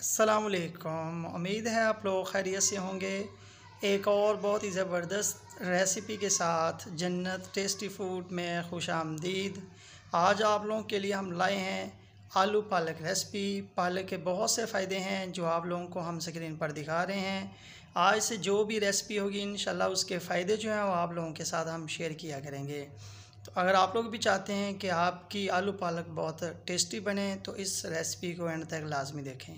असलकम उम्मीद है आप लोग खैरियत से होंगे एक और बहुत ही ज़बरदस्त रेसिपी के साथ जन्नत टेस्टी फूड में खुश आमदीद आज आप लोगों के लिए हम लाए हैं आलू पालक रेसिपी पालक के बहुत से फ़ायदे हैं जो आप लोगों को हम स्क्रीन पर दिखा रहे हैं आज से जो भी रेसिपी होगी इन उसके फ़ायदे जो हैं वो आप लोगों के साथ हम शेयर किया करेंगे तो अगर आप लोग भी चाहते हैं कि आपकी आलू पालक बहुत टेस्टी बने तो इस रेसिपी को एंड तक लाजमी देखें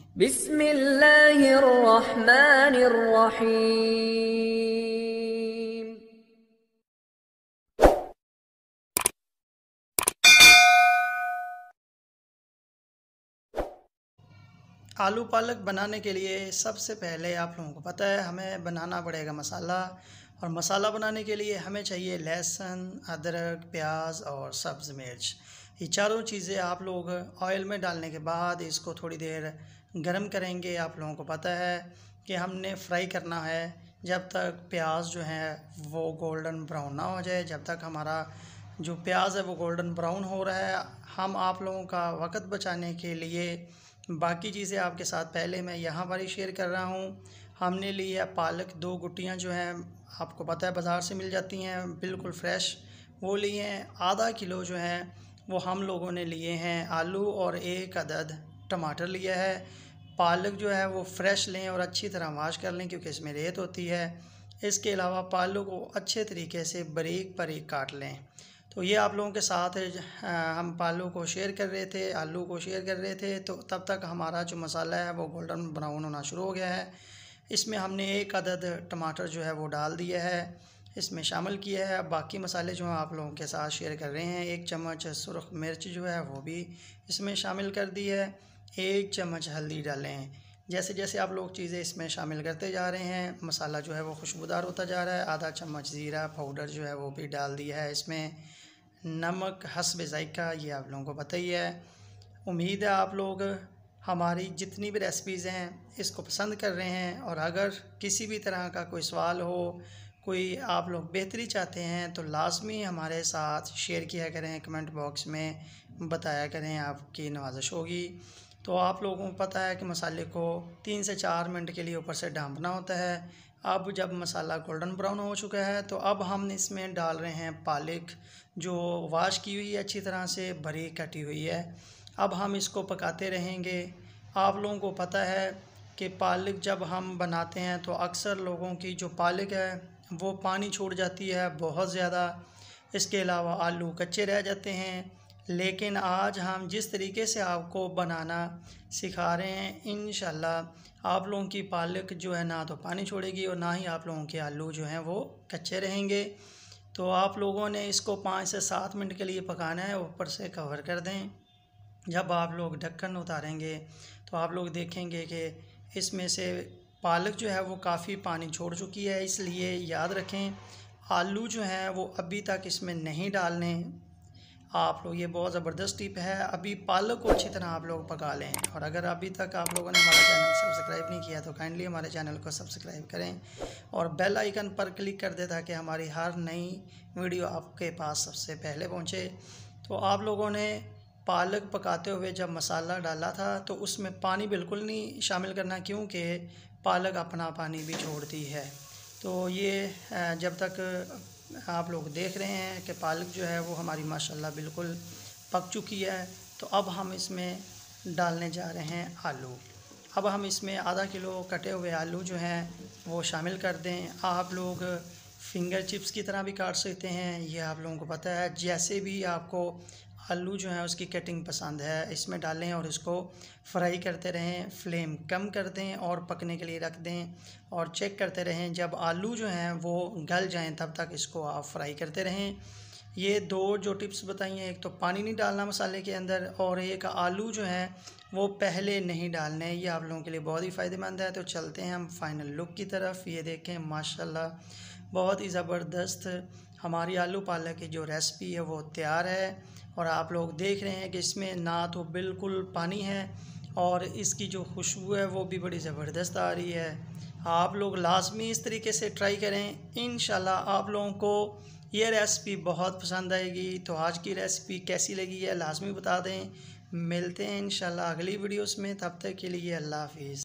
आलू पालक बनाने के लिए सबसे पहले आप लोगों को पता है हमें बनाना पड़ेगा मसाला और मसाला बनाने के लिए हमें चाहिए लहसुन अदरक प्याज और सब्ज़ मिर्च ये चारों चीज़ें आप लोग ऑयल में डालने के बाद इसको थोड़ी देर गर्म करेंगे आप लोगों को पता है कि हमने फ्राई करना है जब तक प्याज जो है वो गोल्डन ब्राउन ना हो जाए जब तक हमारा जो प्याज है वो गोल्डन ब्राउन हो रहा है हम आप लोगों का वक्त बचाने के लिए बाकी चीज़ें आपके साथ पहले मैं यहाँ पर ही शेयर कर रहा हूँ हमने लिया पालक दो गुटियाँ जो हैं आपको पता है बाज़ार से मिल जाती हैं बिल्कुल फ्रेश वो लिए हैं आधा किलो जो है वो हम लोगों ने लिए हैं आलू और एक अदद टमाटर लिया है पालक जो है वो फ्रेश लें और अच्छी तरह वाश कर लें क्योंकि इसमें रेत होती है इसके अलावा पालक को अच्छे तरीके से बरीक बरीक काट लें तो ये आप लोगों के साथ हम पालू को शेयर कर रहे थे आलू को शेयर कर रहे थे तो तब तक हमारा जो मसाला है वो गोल्डन ब्राउन होना शुरू हो गया है इसमें हमने एक अदद टमाटर जो है वो डाल दिया है इसमें शामिल किया है अब बाकी मसाले जो हैं आप लोगों के साथ शेयर कर रहे हैं एक चम्मच सुरख मिर्च जो है वो भी इसमें शामिल कर दी है एक चम्मच हल्दी डालें जैसे जैसे आप लोग चीज़ें इसमें शामिल करते जा रहे हैं मसाला जो है वो खुशबूदार होता जा रहा है आधा चम्मच ज़ीरा पाउडर जो है वो भी डाल दिया है इसमें नमक हसब जायका ये आप लोगों को पता ही है उम्मीद है आप लोग हमारी जितनी भी रेसिपीज़ हैं इसको पसंद कर रहे हैं और अगर किसी भी तरह का कोई सवाल हो कोई आप लोग बेहतरी चाहते हैं तो लाजमी हमारे साथ शेयर किया करें कमेंट बॉक्स में बताया करें आपकी नवाजश होगी तो आप लोगों को पता है कि मसाले को तीन से चार मिनट के लिए ऊपर से डांपना होता है अब जब मसाला गोल्डन ब्राउन हो चुका है तो अब हम इसमें डाल रहे हैं पालक जो वाश की हुई है अच्छी तरह से भरी कटी हुई है अब हम इसको पकाते रहेंगे आप लोगों को पता है कि पालक जब हम बनाते हैं तो अक्सर लोगों की जो पालक है वो पानी छोड़ जाती है बहुत ज़्यादा इसके अलावा आलू कच्चे रह जाते हैं लेकिन आज हम जिस तरीके से आपको बनाना सिखा रहे हैं इन आप लोगों की पालक जो है ना तो पानी छोड़ेगी और ना ही आप लोगों के आलू जो हैं वो कच्चे रहेंगे तो आप लोगों ने इसको पाँच से सात मिनट के लिए पकाना है ऊपर से कवर कर दें जब आप लोग ढक्कन उतारेंगे तो आप लोग देखेंगे कि इसमें से पालक जो है वो काफ़ी पानी छोड़ चुकी है इसलिए याद रखें आलू जो हैं वो अभी तक इसमें नहीं डालने आप लोग ये बहुत ज़बरदस्त टिप है अभी पालक को अच्छी तरह आप लोग पका लें और अगर अभी तक आप लोगों ने हमारा चैनल सब्सक्राइब नहीं किया तो काइंडली हमारे चैनल को सब्सक्राइब करें और बेल आइकन पर क्लिक कर दें ताकि हमारी हर नई वीडियो आपके पास सबसे पहले पहुंचे तो आप लोगों ने पालक पकाते हुए जब मसाला डाला था तो उसमें पानी बिल्कुल नहीं शामिल करना क्योंकि पालक अपना पानी भी छोड़ती है तो ये जब तक आप लोग देख रहे हैं कि पालक जो है वो हमारी माशाल्लाह बिल्कुल पक चुकी है तो अब हम इसमें डालने जा रहे हैं आलू अब हम इसमें आधा किलो कटे हुए आलू जो हैं वो शामिल कर दें आप लोग फिंगर चिप्स की तरह भी काट सकते हैं ये आप लोगों को पता है जैसे भी आपको आलू जो है उसकी कटिंग पसंद है इसमें डालें और इसको फ्राई करते रहें फ्लेम कम कर दें और पकने के लिए रख दें और चेक करते रहें जब आलू जो हैं वो गल जाएं तब तक इसको आप फ्राई करते रहें ये दो जो टिप्स बताई हैं एक तो पानी नहीं डालना मसाले के अंदर और एक आलू जो है वो पहले नहीं डालने ये आप लोगों के लिए बहुत ही फ़ायदेमंद है तो चलते हैं हम फाइनल लुक की तरफ ये देखें माशाल्लाह बहुत ही ज़बरदस्त हमारी आलू पालक की जो रेसिपी है वो तैयार है और आप लोग देख रहे हैं कि इसमें ना तो बिल्कुल पानी है और इसकी जो खुशबू है वो भी बड़ी ज़बरदस्त आ रही है आप लोग लाजमी इस तरीके से ट्राई करें इन आप लोगों को ये रेसिपी बहुत पसंद आएगी तो आज की रेसिपी कैसी लगी है लाजमी बता दें मिलते हैं इन अगली वीडियोस में तब तक के लिए अल्लाह हाफिज़